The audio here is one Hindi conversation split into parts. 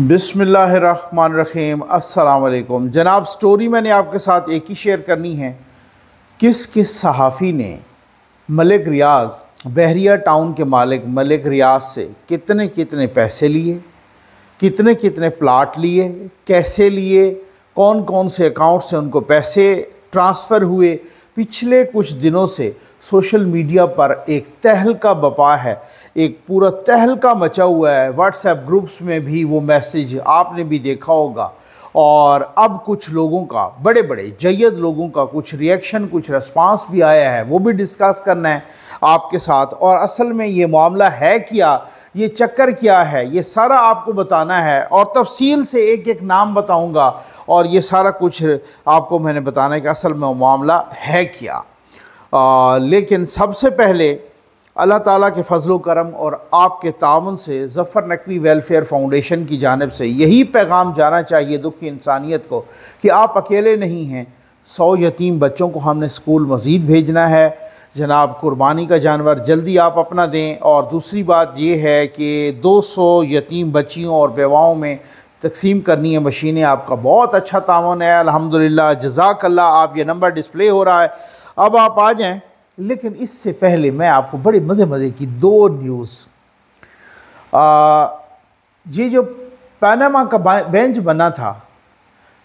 बिसमीम अल्लाम जनाब स्टोरी मैंने आपके साथ एक ही शेयर करनी है किस किस सहाफ़ी ने मलिक रियाज बहरिया टाउन के मालिक मलिक रियाज से कितने कितने पैसे लिए कितने कितने प्लाट लिए कैसे लिए कौन कौन से अकाउंट से उनको पैसे ट्रांसफ़र हुए पिछले कुछ दिनों से सोशल मीडिया पर एक तहलका बपा है एक पूरा तहलका मचा हुआ है व्हाट्सएप ग्रुप्स में भी वो मैसेज आपने भी देखा होगा और अब कुछ लोगों का बड़े बड़े जयद लोगों का कुछ रिएक्शन कुछ रिस्पांस भी आया है वो भी डिस्कस करना है आपके साथ और असल में ये मामला है क्या ये चक्कर क्या है ये सारा आपको बताना है और तफसील से एक एक नाम बताऊंगा और ये सारा कुछ आपको मैंने बताना है कि असल में मामला है क्या आ, लेकिन सबसे पहले अल्लाह ताला के फजल करम और आपके ताउन से जफ़र नकवी वेलफेयर फाउंडेशन की जानब से यही पैगाम जाना चाहिए दुख की इंसानियत को कि आप अकेले नहीं हैं सौ यतीम बच्चों को हमने स्कूल मज़ीद भेजना है जनाब कुर्बानी का जानवर जल्दी आप अपना दें और दूसरी बात यह है कि 200 यतीम बच्चियों और बेवाओं में तकसीम करनी है मशीनें आपका बहुत अच्छा तावन है अल्हम्दुलिल्लाह जजाकल्ला आप ये नंबर डिस्प्ले हो रहा है अब आप आ जाएं लेकिन इससे पहले मैं आपको बड़े मज़े मज़े की दो न्यूज़ ये जो पैनामा का बेंच बना था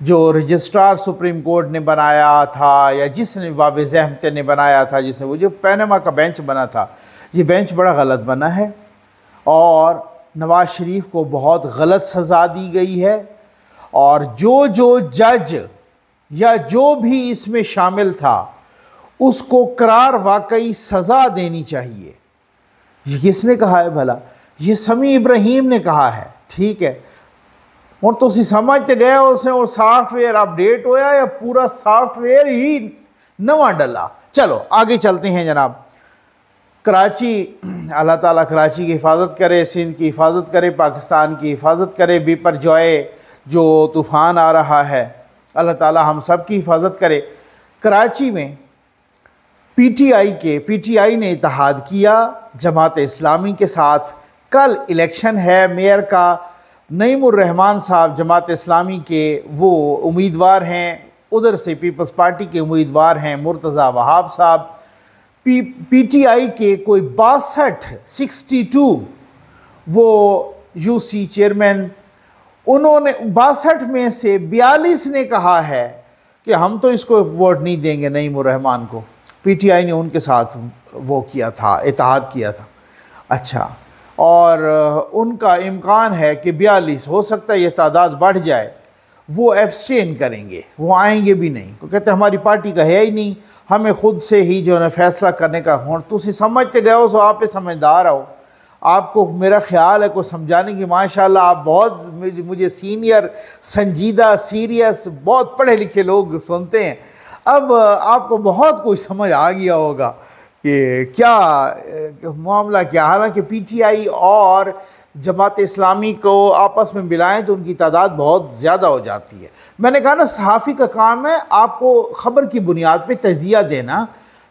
जो रजिस्ट्रार सुप्रीम कोर्ट ने बनाया था या जिसने बाब जहमते ने बनाया था जिसने वो जो पैनामा का बेंच बना था ये बेंच बड़ा गलत बना है और नवाज़ शरीफ को बहुत गलत सज़ा दी गई है और जो जो जज या जो भी इसमें शामिल था उसको करार वाकई सज़ा देनी चाहिए ये किसने कहा है भला ये समी इब्राहिम ने कहा है ठीक है और तो उसी तो गया उसने और सॉफ्टवेयर अपडेट होया या पूरा सॉफ्टवेयर ही नवा डला चलो आगे चलते हैं जनाब कराची अल्लाह ताला कराची की हिफाजत करे सिंध की हिफाजत करे पाकिस्तान की हिफाजत करे बीपर जॉय जो तूफ़ान आ रहा है अल्लाह ताला हम सब की हिफाजत करे कराची में पीटीआई के पीटीआई ने इतिहाद किया जमात इस्लामी के साथ कल इलेक्शन है मेयर का नईमान साहब जमात इस्लामी के वो उम्मीदवार हैं उधर से पीपल्स पार्टी के उम्मीदवार हैं मुर्तज़ा वहाब साहब पी पीटीआई के कोई बासठ सिक्सटी टू वो यूसी चेयरमैन उन्होंने बासठ में से बयालीस ने कहा है कि हम तो इसको वोट नहीं देंगे नईमरहमान को पीटीआई ने उनके साथ वो किया था इतिहाद किया था अच्छा और उनका इम्कान है कि बयालीस हो सकता है ये तादाद बढ़ जाए वो एब्सटेन करेंगे वो आएंगे भी नहीं वो कहते हमारी पार्टी का है ही नहीं हमें खुद से ही जो है फैसला करने का हो तुम समझते गए हो सो आप समझदार आओ आपको मेरा ख्याल है को समझाने की माशाल्लाह आप बहुत मुझे सीनियर संजीदा सीरियस बहुत पढ़े लिखे लोग सुनते हैं अब आपको बहुत कुछ समझ आ गया होगा कि क्या मामला क्या हालांकि पीटीआई और जमात इस्लामी को आपस में मिलाएं तो उनकी तादाद बहुत ज़्यादा हो जाती है मैंने कहा ना सहाफ़ी का काम है आपको ख़बर की बुनियाद पे तजिया देना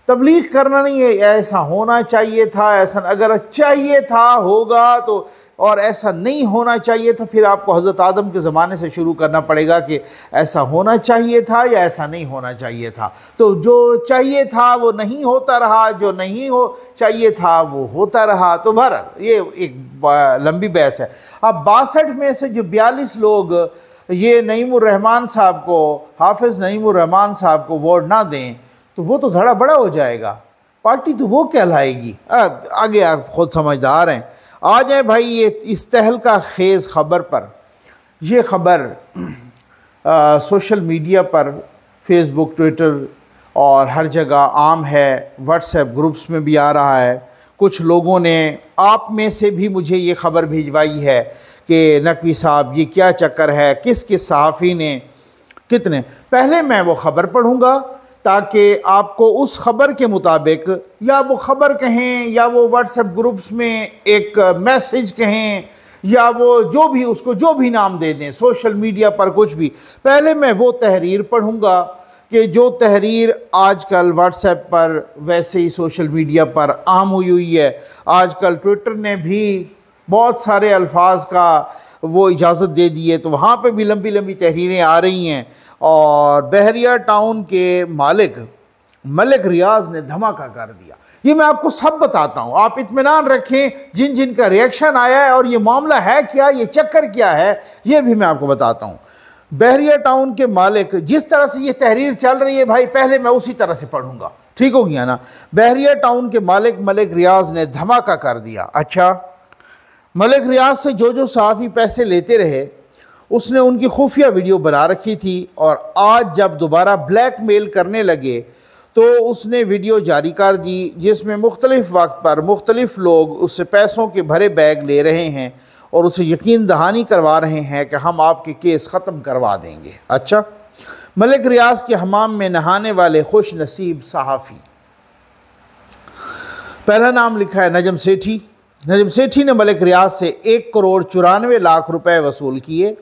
तबलीग करना नहीं है ऐसा होना चाहिए था ऐसा अगर चाहिए था होगा तो और ऐसा नहीं होना चाहिए तो फिर आपको हज़रत आदम के ज़माने से शुरू करना पड़ेगा कि ऐसा होना चाहिए था या ऐसा नहीं होना चाहिए था तो जो चाहिए था वो नहीं होता रहा जो नहीं हो चाहिए था वो होता रहा तो भर ये एक लंबी बहस है अब बासठ में से जो बयालीस लोग ये नईमान साहब को हाफिज़ नईमान साहब को वोट ना दें तो वो तो धड़ा बड़ा हो जाएगा पार्टी तो वो कहलाएगी अब आगे आप खुद समझदार हैं आ जाए भाई ये इस तहल का खेज़ ख़बर पर ये ख़बर सोशल मीडिया पर फेसबुक ट्विटर और हर जगह आम है व्हाट्सएप ग्रुप्स में भी आ रहा है कुछ लोगों ने आप में से भी मुझे ये ख़बर भिजवाई है कि नकवी साहब ये क्या चक्कर है किस किस सहाफ़ी ने कितने पहले मैं वो ख़बर पढ़ूँगा ताकि आपको उस ख़बर के मुताबिक या वो ख़बर कहें या वो व्हाट्सएप ग्रुप्स में एक मैसेज कहें या वो जो भी उसको जो भी नाम दे दें सोशल मीडिया पर कुछ भी पहले मैं वो तहरीर पढ़ूँगा कि जो तहरीर आजकल व्हाट्सएप पर वैसे ही सोशल मीडिया पर आम हुई हुई है आजकल ट्विटर ने भी बहुत सारे अल्फाज का वो इजाज़त दे दी है तो वहाँ पर भी लंबी लंबी तहरीरें आ रही हैं और बहरिया टाउन के मालिक मलिक रियाज ने धमाका कर दिया ये मैं आपको सब बताता हूँ आप इतमान रखें जिन जिन का रिएक्शन आया है और ये मामला है क्या ये चक्कर क्या है ये भी मैं आपको बताता हूँ बहरिया टाउन के मालिक जिस तरह से ये तहरीर चल रही है भाई पहले मैं उसी तरह से पढ़ूंगा ठीक हो गया ना बहरिया टाउन के मालिक मलिक रियाज ने धमाका कर दिया अच्छा मलिक रियाज से जो जो साफ़ी पैसे लेते रहे उसने उनकी खुफिया वीडियो बना रखी थी और आज जब दोबारा ब्लैक मेल करने लगे तो उसने वीडियो जारी कर दी जिसमें मुख्तलिफ़ वक्त पर मुख्तलिफ़ लोग उससे पैसों के भरे बैग ले रहे हैं और उसे यकीन दहानी करवा रहे हैं कि हम आपके केस ख़त्म करवा देंगे अच्छा मलिक रियाज के हमाम में नहाने वाले खुश नसीब सहाफ़ी पहला नाम लिखा है नजम सेठी नजम सेठी ने मलिक रियाज से एक करोड़ चौरानवे लाख रुपए वसूल किए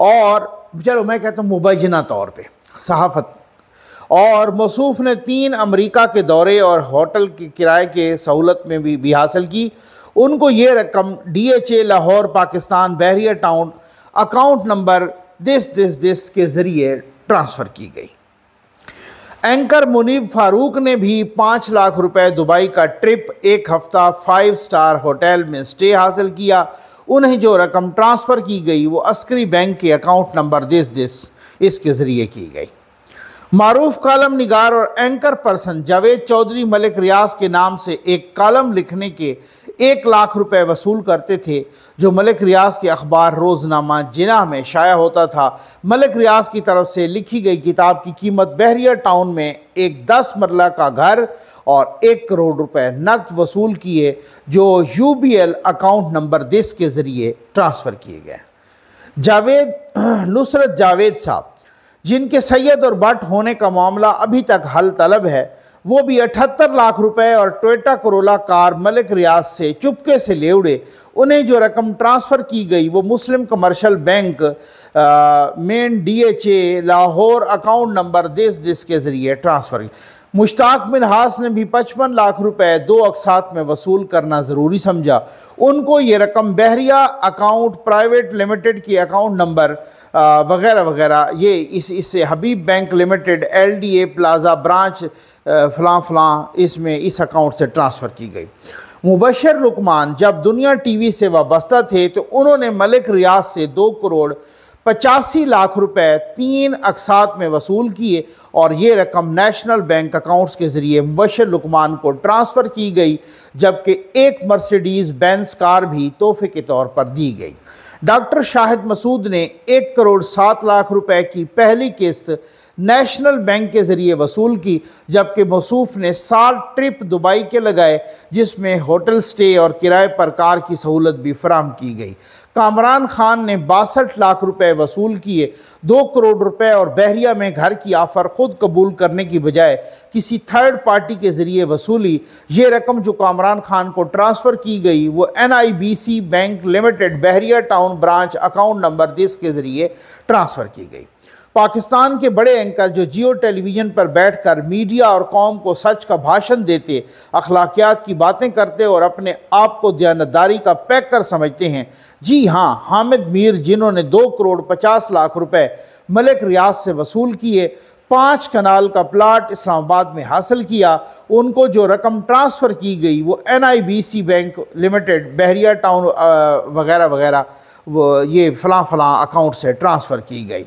और चलो मैं कहता हूँ मुबैना तौर पर सहाफ़त और मसूफ ने तीन अमरीका के दौरे और होटल के किराए के सहूलत में भी, भी हासिल की उनको ये रकम D H A Lahore Pakistan Bahria town account number this this this के ज़रिए ट्रांसफ़र की गई एंकर मुनीब फारूक ने भी पाँच लाख रुपए दुबई का ट्रिप एक हफ़्ता फाइव स्टार होटल में स्टे हासिल किया उन्हें जो रकम ट्रांसफ़र की गई वो अस्करी बैंक के अकाउंट नंबर दिस दिस इसके ज़रिए की गई मरूफ कलम निगार और एंकर पर्सन जावेद चौधरी मलिक रियाज के नाम से एक कालम लिखने के एक लाख रुपए वसूल करते थे जो मलिक रियाज के अखबार रोज़नामा जिना में शाया होता था मलिक रियाज की तरफ से लिखी गई किताब की कीमत बहरिया टाउन में एक दस मरला का घर और एक करोड़ रुपए नकद वसूल किए जो U B L account number this के ज़रिए ट्रांसफ़र किए गए जावेद नुसरत जावेद साहब जिनके सैयद और बट होने का मामला अभी तक हल तलब है वो भी अठहत्तर लाख रुपए और Toyota Corolla car Malik Riaz से चुपके से ले उड़े उन्हें जो रकम ट्रांसफ़र की गई वो Muslim commercial bank main DHA Lahore account number this this के ज़रिए ट्रांसफ़र मुश्ताक बिन हास ने भी पचपन लाख रुपए दो अकसात में वसूल करना ज़रूरी समझा उनको ये रकम बहरिया अकाउंट प्राइवेट लिमिटेड की अकाउंट नंबर वगैरह वगैरह ये इस इससे Habib bank limited L D A plaza branch फलां फ़लाँ इसमें इस अकाउंट से ट्रांसफ़र की गई मुबशर लुकमान जब दुनिया टी से वाबस्ता थे तो उन्होंने मलिक रियाज से दो करोड़ पचासी लाख रुपए तीन अकसात में वसूल किए और ये रकम नेशनल बैंक अकाउंट्स के ज़रिए मुबशर लुकमान को ट्रांसफ़र की गई जबकि एक मर्सिडीज़ बेंस कार भी तोहफे के तौर पर दी गई डॉक्टर शाहिद मसूद ने एक करोड़ सात लाख रुपए की पहली किस्त नेशनल बैंक के ज़रिए वसूल की जबकि मसूफ ने सात ट्रिप दुबई के लगाए जिसमें होटल स्टे और किराए पर कार की सहूलत भी फराम की गई कामरान खान ने बासठ लाख रुपए वसूल किए दो करोड़ रुपए और बहरिया में घर की आफर खुद कबूल करने की बजाय किसी थर्ड पार्टी के ज़रिए वसूली ये रकम जो कामरान खान को ट्रांसफ़र की गई वो N I B C bank limited Bahria town branch account number this के ज़रिए ट्रांसफ़र की गई पाकिस्तान के बड़े एंकर जो जियो टेलीविज़न पर बैठ कर मीडिया और कौम को सच का भाषण देते अखलाकियात की बातें करते और अपने आप को दयानतदारी का पैक कर समझते हैं जी हाँ हामिद मीर जिन्होंने दो करोड़ पचास लाख रुपए मलिक रियाज से वसूल किए पाँच कनाल का प्लाट इस्लामाबाद में हासिल किया उनको जो रकम ट्रांसफ़र की गई वो N I B C bank limited Bahria town वगैरह वगैरह वो ये फ़लाँ फ़लाँ अकाउंट से ट्रांसफ़र की गई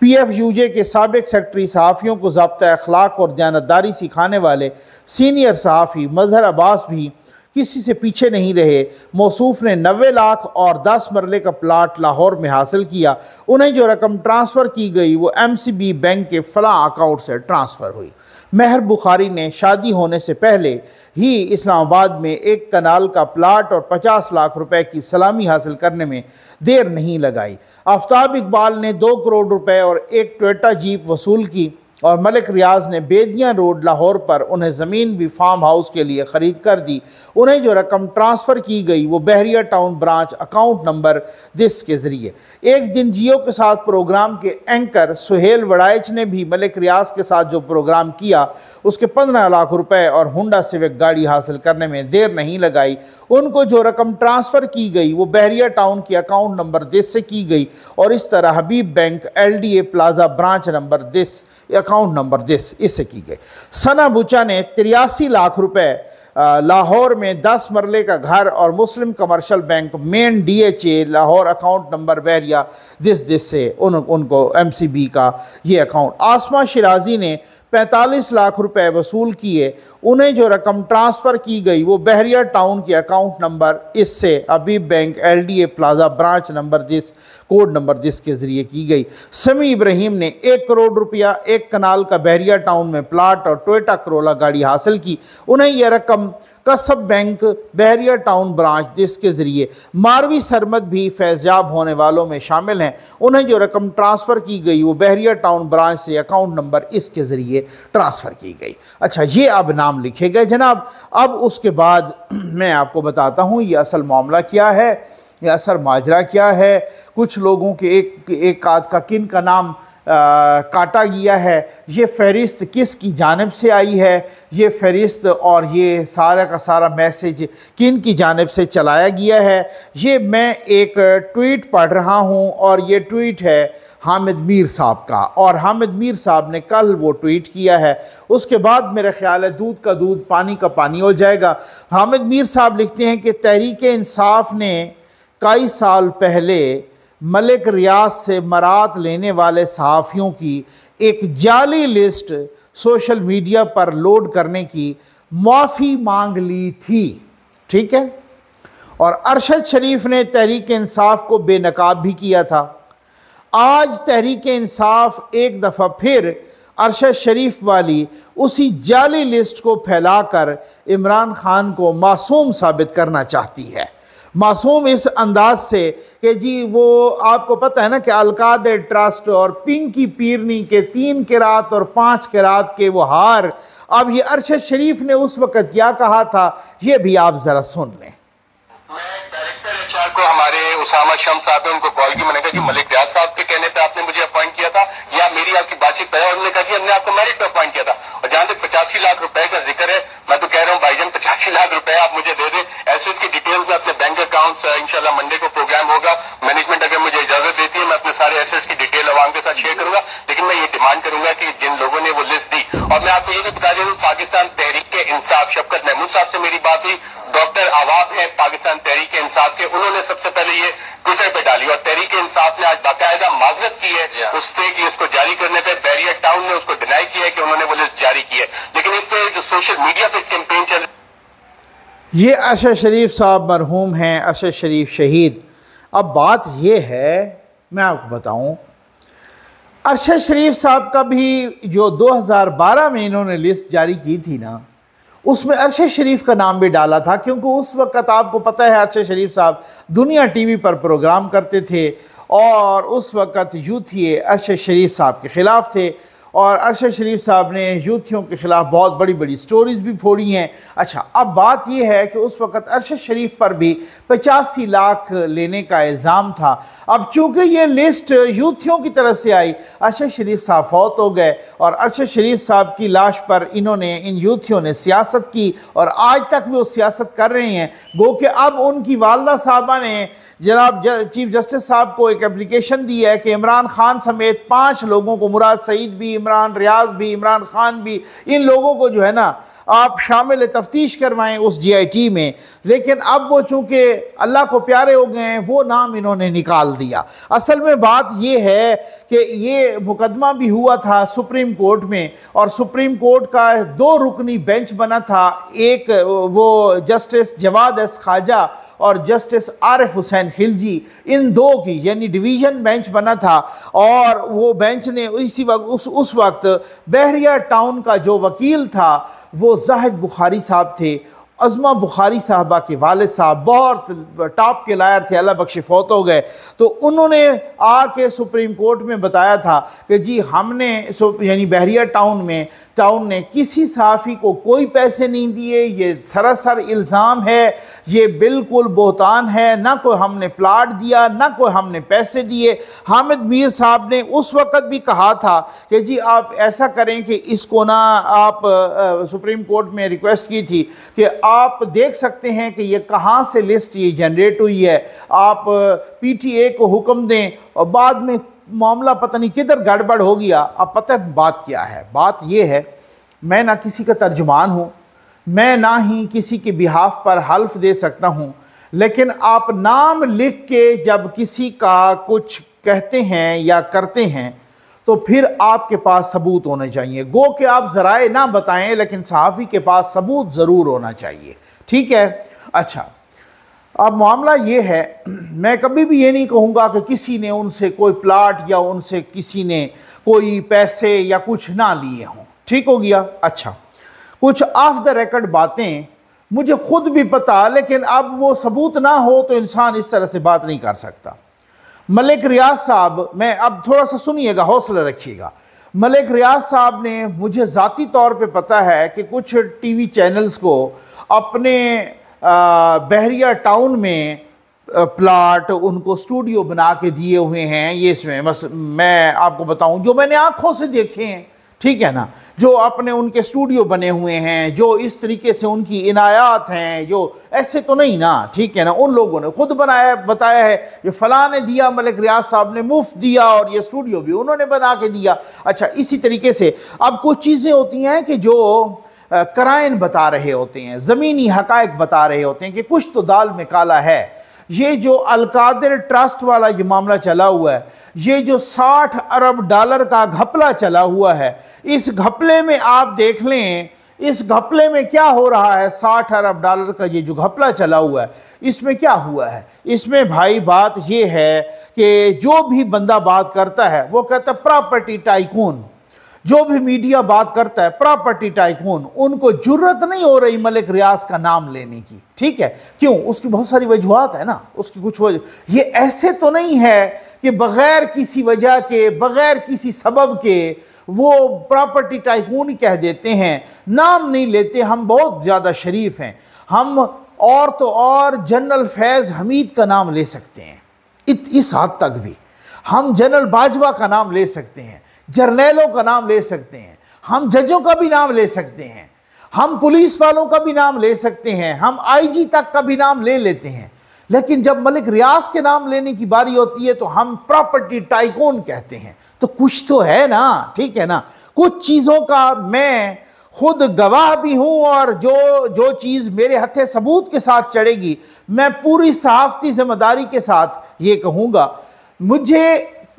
पी एफ यू जे के सबक सेक्रटरी सहाफ़ियों को जब्त अखलाक और जानतदारी सिखाने वाले सीनियर सहाफ़ी मजहर अब्बास भी किसी से पीछे नहीं रहे मौसूफ ने नबे लाख और दस मरले का प्लाट लाहौर में हासिल किया उन्हें जो रकम ट्रांसफ़र की गई वो एम सी बी बैंक के फ़ला अकाउंट से ट्रांसफ़र हुई महर बुखारी ने शादी होने से पहले ही इस्लामाबाद में एक कनाल का प्लाट और 50 लाख रुपए की सलामी हासिल करने में देर नहीं लगाई आफ्ताब इकबाल ने दो करोड़ रुपए और एक टोयटा जीप वसूल की और मलिक रियाज ने बेदियाँ रोड लाहौर पर उन्हें ज़मीन भी फार्म हाउस के लिए ख़रीद कर दी उन्हें जो रकम ट्रांसफ़र की गई वो Bahria town branch account number this के ज़रिए एक दिन जियो के साथ प्रोग्राम के एंकर सुहेल वड़ाइच ने भी मलिक रियाज के साथ जो प्रोग्राम किया उसके पंद्रह लाख रुपये और हुडा सिविक गाड़ी हासिल करने में देर नहीं लगाई उनको जो रकम ट्रांसफ़र की गई वो बहरिया टाउन के अकाउंट नंबर दिस से की गई और इस तरह Habib bank L plaza branch number this account number जिस इससे की गई सना बुचा ने तिरासी लाख रुपए लाहौर में 10 मरले का घर और Muslim commercial bank main DHA Lahore account number Bahria this this से उन उनको एमसीबी का ये अकाउंट आसमा शिराजी ने पैंतालीस लाख रुपए वसूल किए उन्हें जो रकम ट्रांसफ़र की गई वो बहरिया टाउन के अकाउंट नंबर इससे Habib bank L D A plaza branch number this code number this के ज़रिए की गई समी इब्राहिम ने एक करोड़ रुपया एक कनाल का बहरिया टाउन में प्लाट और टोयटा करोला गाड़ी हासिल की उन्हें यह रकम कसब बैंक बहरिया टाउन ब्रांच जिसके ज़रिए मारवी सरमद भी फैज़याब होने वालों में शामिल हैं उन्हें जो रकम ट्रांसफ़र की गई वो बहरिया टाउन ब्रांच से अकाउंट नंबर इसके ज़रिए ट्रांसफ़र की गई अच्छा ये अब नाम लिखे गए जनाब अब उसके बाद मैं आपको बताता हूँ ये असल मामला क्या है या असल माजरा क्या है कुछ लोगों के एक एक आध का किन का नाम आ, काटा गया है ये फहरिस्त किस की जानब से आई है ये फहरिस्त और ये सारा का सारा मैसेज किन की जानब से चलाया गया है ये मैं एक ट्वीट पढ़ रहा हूँ और ये ट्वीट है हामिद मीर साहब का और हामिद मीर साहब ने कल वो ट्वीट किया है उसके बाद मेरा ख्याल है दूध का दूध पानी का पानी हो जाएगा हामिद मीर साहब लिखते हैं कि तहरीक इंसाफ ने कई साल पहले मलिक रियाज से मरात लेने वाले सहाफ़ियों की एक जाली लिस्ट सोशल मीडिया पर लोड करने की माफ़ी मांग ली थी ठीक है और अरशद शरीफ ने तहरीक इंसाफ को बेनकाब भी किया था आज तहरीक इंसाफ एक दफ़ा फिर अरशद शरीफ वाली उसी जाली लिस्ट को फैलाकर इमरान खान को मासूम साबित करना चाहती है मासूम इस अंदाज से कि जी वो आपको पता है ना कि अलकाद ट्रस्ट और पिंकी पीरनी के तीन किरात और पाँच किरात के वो हार अब ये अरशद शरीफ ने उस वक़्त क्या कहा था ये भी आप ज़रा सुन लें को हमारे उसामा शम साहब ने उनको कॉल की मैंने कहा कि मलिक रियाज साहब के कहने पे आपने मुझे अपॉइंट किया था या मेरी आपकी बातचीत है उन्होंने कहा कि हमने आपको मेरिट पे अपॉइंट किया था और जहां तक पचासी लाख रुपए का जिक्र है मैं तो कह रहा हूँ भाईजन पचासी लाख रुपए आप मुझे दे दें ऐसे इसकी डिटेल्स में अपने बैंक अनाउंस uh, इंशाल्लाह मंडे को प्रोग्राम होगा मैनेजमेंट अगर मुझे इजाजत देती है मैं अपने सारे एसेस की डिटेल अवाम के साथ शेयर करूंगा लेकिन मैं ये डिमांड करूंगा कि जिन लोगों ने वो लिस्ट दी और मैं आपको ये भी बता दूं पाकिस्तान तहरीक के इंसाफ शफकत महमूद साहब से मेरी बात हुई डॉक्टर आवाब है पाकिस्तान तहरीक इंसाफ के उन्होंने सबसे पहले ये ट्विटर पे डाली और तहरीक इंसाफ ने आज बाकायदा माजरत की है उससे कि उसको जारी करने पे बैरियर टाउन ने उसको डिनाई किया है कि उन्होंने वो लिस्ट जारी की है लेकिन इस पर जो सोशल मीडिया पे इसके ये अरशद शरीफ साहब मरहूम हैं अरशद शरीफ शहीद अब बात यह है मैं आपको बताऊं अरशद शरीफ साहब का भी जो 2012 में इन्होंने लिस्ट जारी की थी ना उसमें अरशद शरीफ का नाम भी डाला था क्योंकि उस वक्त आपको पता है अरशद शरीफ साहब दुनिया टीवी पर प्रोग्राम करते थे और उस वक्त यूथ ये अरशद शरीफ साहब के ख़िलाफ़ थे और अरशद शरीफ साहब ने यूथियों के ख़िलाफ़ बहुत बड़ी बड़ी स्टोरीज़ भी फोड़ी हैं अच्छा अब बात यह है कि उस वक़्त अरशद शरीफ पर भी पचासी लाख लेने का इल्ज़ाम था अब चूँकि ये लिस्ट यूथियों की तरफ से आई अरशद शरीफ साहब फौत हो गए और अरशद शरीफ साहब की लाश पर इन्होंने इन यूथियों ने सियासत की और आज तक वो सियासत कर रहे हैं गो कि अब उनकी वालदा साहबा ने जनाब चीफ जस्टिस साहब को एक एप्लीकेशन दी है कि इमरान खान समेत पाँच लोगों को मुराद सईद भी इमरान रियाज भी इमरान खान भी इन लोगों को जो है ना आप शामिल तफ्तीश करवाएं उस जी आई टी में लेकिन अब वो चूँकि अल्लाह को प्यारे हो गए हैं वो नाम इन्होंने निकाल दिया असल में बात ये है कि ये मुकदमा भी हुआ था सुप्रीम कोर्ट में और सुप्रीम कोर्ट का दो रुकनी बेंच बना था एक वो जस्टिस जवाद एस ख्वाजा और जस्टिस आरिफ हुसैन खिलजी इन दो की यानी डिवीजन बेंच बना था और वो बेंच ने इसी वक्त उस उस वक्त बहरिया टाउन का जो वकील था वो जाहिद बुखारी साहब थे अजमा बुखारी साहबा के वाल साहब बहुत टॉप के लायर थे अल्लाह बख्श फौत हो गए तो उन्होंने आके सुप्रीम कोर्ट में बताया था कि जी हमने यानी बहरिया टाउन में टाउन ने किसी साफ़ी को कोई पैसे नहीं दिए ये सरासर इल्ज़ाम है ये बिल्कुल बोहतान है ना कोई हमने प्लाट दिया ना कोई हमने पैसे दिए हामिद मीर साहब ने उस वक़्त भी कहा था कि जी आप ऐसा करें कि इसको ना आप आ, सुप्रीम कोर्ट में रिक्वेस्ट की थी कि आप देख सकते हैं कि ये कहाँ से लिस्ट ये जनरेट हुई है आप पीटीए को हुक्म दें और बाद में मामला पता नहीं किधर गड़बड़ हो गया अब पता है बात क्या है बात यह है मैं ना किसी का तर्जमान हूँ मैं ना ही किसी के बिहाफ पर हल्फ दे सकता हूँ लेकिन आप नाम लिख के जब किसी का कुछ कहते हैं या करते हैं तो फिर आपके पास सबूत होने चाहिए गो के आप ज़राए ना बताएं लेकिन सहाफ़ी के पास सबूत ज़रूर होना चाहिए ठीक है अच्छा अब मामला ये है मैं कभी भी ये नहीं कहूँगा कि किसी ने उनसे कोई प्लाट या उनसे किसी ने कोई पैसे या कुछ ना लिए हों ठीक हो गया अच्छा कुछ ऑफ द रिकॉर्ड बातें मुझे खुद भी पता लेकिन अब वो सबूत ना हो तो इंसान इस तरह से बात नहीं कर सकता मलिक रियाज साहब मैं अब थोड़ा सा सुनिएगा हौसला रखिएगा मलिक रियाज साहब ने मुझे ज़ाती तौर पे पता है कि कुछ टीवी चैनल्स को अपने बहरिया टाउन में प्लाट उनको स्टूडियो बना के दिए हुए हैं ये इसमें बस मैं आपको बताऊं जो मैंने आँखों से देखे हैं ठीक है ना जो अपने उनके स्टूडियो बने हुए हैं जो इस तरीके से उनकी इनायात हैं जो ऐसे तो नहीं ना ठीक है ना उन लोगों ने खुद बनाया बताया है ये फ़लाँ ने दिया मलिक रियाज साहब ने मुफ्त दिया और ये स्टूडियो भी उन्होंने बना के दिया अच्छा इसी तरीके से अब कुछ चीज़ें होती हैं कि जो कराइन बता रहे होते हैं ज़मीनी हक़ बता रहे होते हैं कि कुछ तो दाल में काला है ये जो अलकादिर ट्रस्ट वाला ये मामला चला हुआ है ये जो 60 अरब डॉलर का घपला चला हुआ है इस घपले में आप देख लें इस घपले में क्या हो रहा है 60 अरब डॉलर का ये जो घपला चला हुआ है इसमें क्या हुआ है इसमें भाई बात ये है कि जो भी बंदा बात करता है वो कहता है प्रॉपर्टी टाइकून जो भी मीडिया बात करता है प्रॉपर्टी टाइकून उनको जरूरत नहीं हो रही मलिक रियाज का नाम लेने की ठीक है क्यों उसकी बहुत सारी वजूहत है ना उसकी कुछ वजह ये ऐसे तो नहीं है कि बग़ैर किसी वजह के बग़ैर किसी सबब के वो प्रॉपर्टी टाइकून कह देते हैं नाम नहीं लेते हम बहुत ज़्यादा शरीफ हैं हम और तो और जनरल फैज़ हमीद का नाम ले सकते हैं इत, इस हद तक भी हम जनरल बाजवा का नाम ले सकते हैं जर्नेलों का नाम ले सकते हैं हम जजों का भी नाम ले सकते हैं हम पुलिस वालों का भी नाम ले सकते हैं हम आईजी तक का भी नाम ले लेते हैं लेकिन जब मलिक रियाज के नाम लेने की बारी होती है तो हम प्रॉपर्टी टाइकोन कहते हैं तो कुछ तो है ना ठीक है ना कुछ चीज़ों का मैं खुद गवाह भी हूँ और जो जो चीज़ मेरे हथे सबूत के साथ चढ़ेगी मैं पूरी सहाफ़ती ज़िम्मेदारी के साथ ये कहूँगा मुझे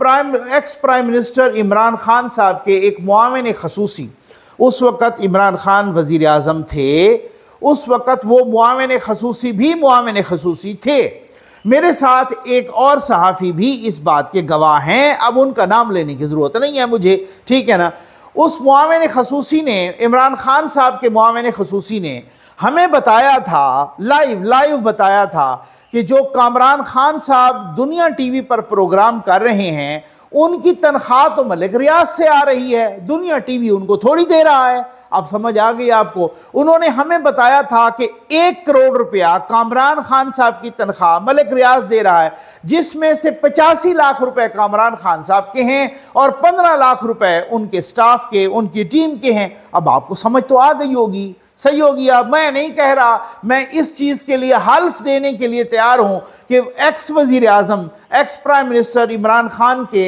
prime ex prime minister Imran Khan साहब के एक मुआवन खसूसी उस वक़्त इमरान खान वज़ी अजम थे उस वक़्त वो मुआवन खसूसी भी मुआवन खसूसी थे मेरे साथ एक और सहाफ़ी भी इस बात के गवाह हैं अब उनका नाम लेने की ज़रूरत नहीं है मुझे ठीक है ना उस मुआवन खसूसी ने इमरान खान साहब के मुआवन खसूसी ने हमें बताया था लाइव लाइव बताया था कि जो कामरान खान साहब दुनिया टीवी पर प्रोग्राम कर रहे हैं उनकी तनख्वाह तो मलिक रियाज से आ रही है दुनिया टीवी उनको थोड़ी दे रहा है अब समझ आ गई आपको उन्होंने हमें बताया था कि एक करोड़ रुपया कामरान खान साहब की तनख्वाह मलिक रियाज दे रहा है जिसमें से पचासी लाख रुपए कामरान खान साहब के हैं और पंद्रह लाख रुपए उनके स्टाफ के उनकी टीम के हैं अब आपको समझ तो आ गई होगी सही हो गया मैं नहीं कह रहा मैं इस चीज़ के लिए हल्फ देने के लिए तैयार हूँ कि एक्स वज़ी अजम ex prime minister Imran Khan के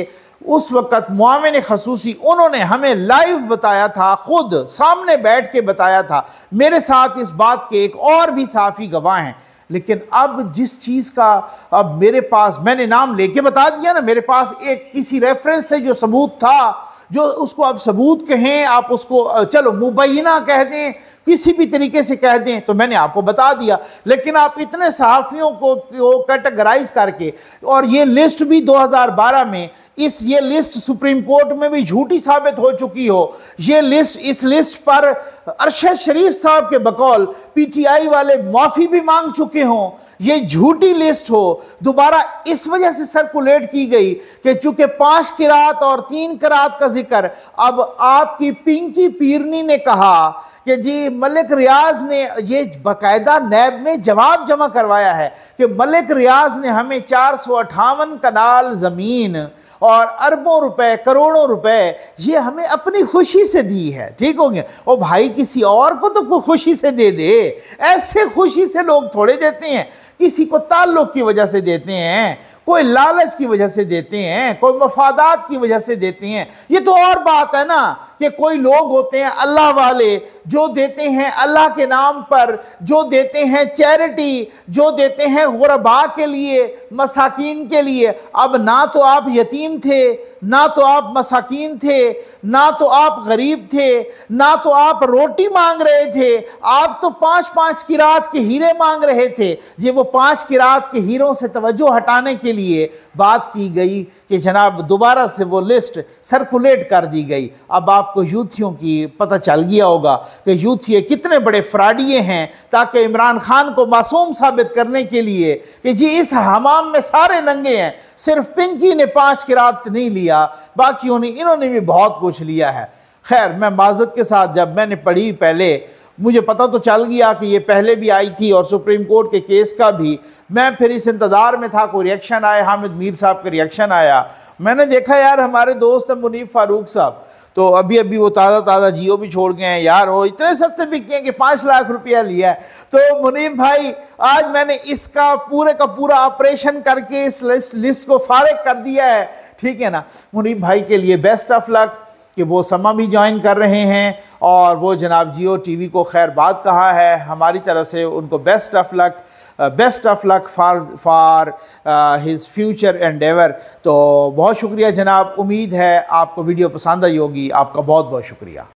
उस वक़्त मुआवन खसूसी उन्होंने हमें लाइव बताया था ख़ुद सामने बैठ के बताया था मेरे साथ इस बात के एक और भी साफ़ी गवाह हैं लेकिन अब जिस चीज़ का अब मेरे पास मैंने नाम लेके बता दिया ना मेरे पास एक किसी रेफरेंस से जो सबूत था जो उसको आप सबूत कहें आप उसको चलो मुबैना कह दें किसी भी तरीके से कह दें तो मैंने आपको बता दिया लेकिन आप इतने सहाफ़ियों को, कैटेगराइज करके और ये लिस्ट भी 2012 में इस ये लिस्ट सुप्रीम कोर्ट में भी झूठी साबित हो चुकी हो ये लिस्ट इस लिस्ट पर अरशद शरीफ साहब के बकौल पीटीआई वाले माफ़ी भी मांग चुके हों ये झूठी लिस्ट हो दोबारा इस वजह से सर्कुलेट की गई कि चूंकि पांच किरात और तीन किरात का जिक्र अब आपकी पिंकी पीरनी ने कहा कि जी मलिक रियाज ने ये बाकायदा नैब में जवाब जमा करवाया है कि मलिक रियाज ने हमें चार सौ अठावन कनाल ज़मीन और अरबों रुपए करोड़ों रुपए ये हमें अपनी खुशी से दी है ठीक होंगे और भाई किसी और को तो खुशी से दे दे ऐसे खुशी से लोग थोड़े देते हैं किसी को ताल्लुक की वजह से देते हैं कोई लालच की वजह से देते हैं कोई मफादात की वजह से देते हैं ये तो और बात है ना कि कोई लोग होते हैं अल्लाह वाले जो देते हैं अल्लाह के नाम पर जो देते हैं चैरिटी जो देते हैं गुरबा के लिए मसाकिन के लिए अब ना तो आप यतीम मसाकिन थे ना तो आप मसाकीन थे ना तो आप गरीब थे ना तो आप रोटी मांग रहे थे आप तो पांच पांच की रात के हीरे मांग रहे थे ये वो पांच की रात के हीरों से तवज्जो हटाने के लिए बात की गई कि जनाब दोबारा से वो लिस्ट सर्कुलेट कर दी गई अब आपको यूथियों की पता चल गया होगा कि यूथिये कितने बड़े फ्राडिये हैं ताकि इमरान खान को मासूम साबित करने के लिए कि जी इस हमाम में सारे नंगे हैं सिर्फ पिंकी ने पाँच किरात नहीं लिया बाकियों ने इन्होंने भी बहुत कुछ लिया है खैर मैं माजत के साथ जब मैंने पढ़ी पहले मुझे पता तो चल गया कि ये पहले भी आई थी और सुप्रीम कोर्ट के केस का भी मैं फिर इस इंतज़ार में था कोई रिएक्शन आया हामिद मीर साहब का रिएक्शन आया मैंने देखा यार हमारे दोस्त हैं मुनीफ फ़ारूक साहब तो अभी अभी वो ताज़ा ताज़ा जियो भी छोड़ गए हैं यार वो इतने सस्ते बिक गए कि पाँच लाख रुपया लिया है तो मुनीम भाई आज मैंने इसका पूरे का पूरा ऑपरेशन करके इस लिस्ट लिस्ट को फारग कर दिया है ठीक है ना मुनीम भाई के लिए बेस्ट ऑफ लक कि वो समा भी ज्वाइन कर रहे हैं और वो जनाब जियो टी को खैर बात कहा है हमारी तरफ से उनको best of luck best of luck for for his future and ever तो बहुत शुक्रिया जनाब उम्मीद है आपको वीडियो पसंद आई होगी आपका बहुत बहुत शुक्रिया